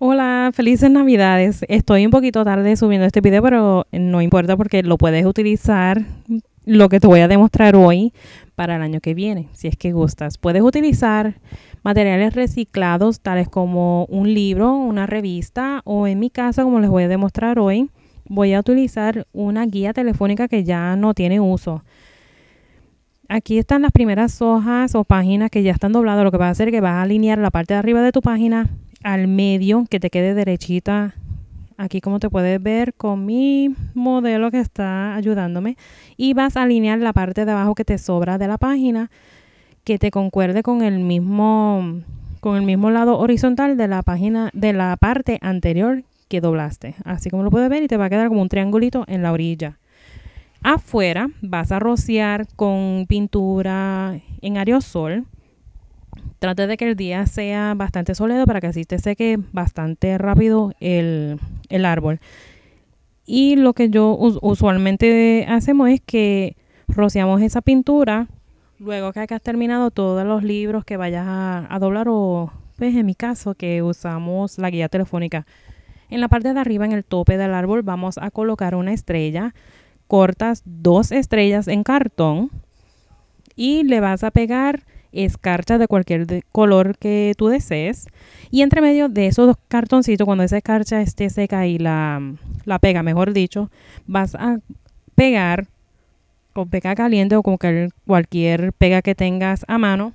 Hola, felices navidades. Estoy un poquito tarde subiendo este video, pero no importa porque lo puedes utilizar lo que te voy a demostrar hoy para el año que viene, si es que gustas. Puedes utilizar materiales reciclados tales como un libro, una revista o en mi casa, como les voy a demostrar hoy, voy a utilizar una guía telefónica que ya no tiene uso. Aquí están las primeras hojas o páginas que ya están dobladas. Lo que va a hacer es que vas a alinear la parte de arriba de tu página al medio, que te quede derechita. Aquí como te puedes ver con mi modelo que está ayudándome. Y vas a alinear la parte de abajo que te sobra de la página, que te concuerde con el mismo, con el mismo lado horizontal de la página, de la parte anterior que doblaste. Así como lo puedes ver y te va a quedar como un triangulito en la orilla. Afuera vas a rociar con pintura en aerosol trate de que el día sea bastante soleado para que así te seque bastante rápido el, árbol. Y lo que yo usualmente hacemos es que rociamos esa pintura luego que hayas terminado todos los libros que vayas a, a doblar o, pues en mi caso, que usamos la guía telefónica. En la parte de arriba, en el tope del árbol, vamos a colocar una estrella. Cortas dos estrellas en cartón y le vas a pegar escarcha de cualquier color que tú desees. Y entre medio de esos dos cartoncitos, cuando esa escarcha esté seca y la, la pega, mejor dicho, vas a pegar con pega caliente o con cualquier pega que tengas a mano,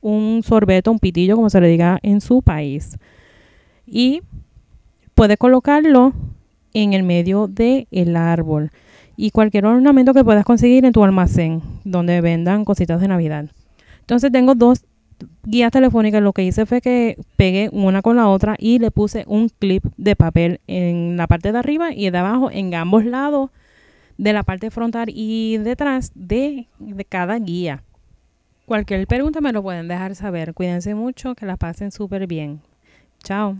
un sorbeto, un pitillo, como se le diga en su país. Y puedes colocarlo en el medio del el árbol y cualquier ornamento que puedas conseguir en tu almacén donde vendan cositas de Navidad. Entonces tengo dos guías telefónicas. Lo que hice fue que pegué una con la otra y le puse un clip de papel en la parte de arriba y de abajo, en ambos lados, de la parte frontal y detrás de, cada guía. Cualquier pregunta me lo pueden dejar saber. Cuídense mucho, que la pasen súper bien. Chao.